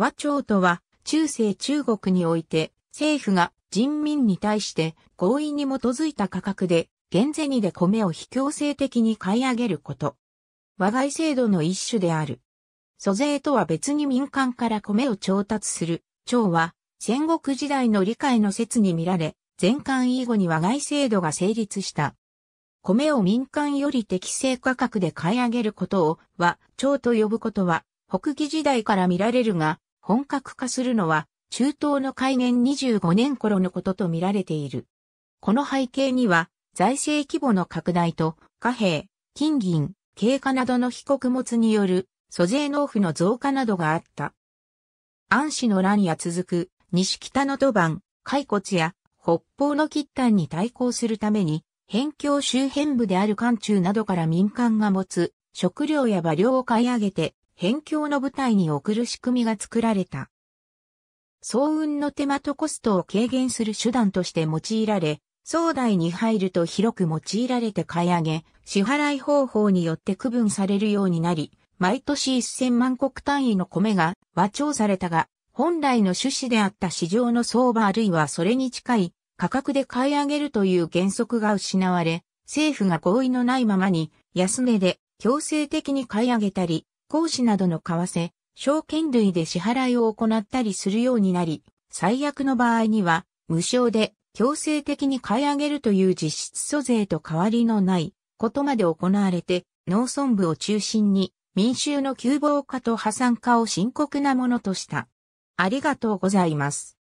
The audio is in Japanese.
和朝とは、中世中国において、政府が人民に対して合意に基づいた価格で、現銭で米を非強制的に買い上げること。和外制度の一種である。租税とは別に民間から米を調達する。朝は、戦国時代の理解の説に見られ、全館以後に和外制度が成立した。米を民間より適正価格で買い上げることを和、朝と呼ぶことは、北魏時代から見られるが、本格化するのは中東の開元25年頃のことと見られている。この背景には財政規模の拡大と貨幣、金銀、経過などの被告物による租税納付の増加などがあった。安氏の乱や続く西北の土板、海骨や北方の喫端に対抗するために、辺境周辺部である関中などから民間が持つ食料や馬料を買い上げて辺境の部隊に送る仕組みが作られた。総運の手間とコストを軽減する手段として用いられ、総代に入ると広く用いられて買い上げ、支払い方法によって区分されるようになり、毎年1000万国単位の米が和調されたが、本来の趣旨であった市場の相場あるいはそれに近い価格で買い上げるという原則が失われ、政府が合意のないままに安値で強制的に買い上げたり、行使などの為替、証券類で支払いを行ったりするようになり、最悪の場合には、無償で強制的に買い上げるという実質租税と変わりのないことまで行われて、農村部を中心に民衆の窮乏化と破産化を深刻なものとした。ありがとうございます。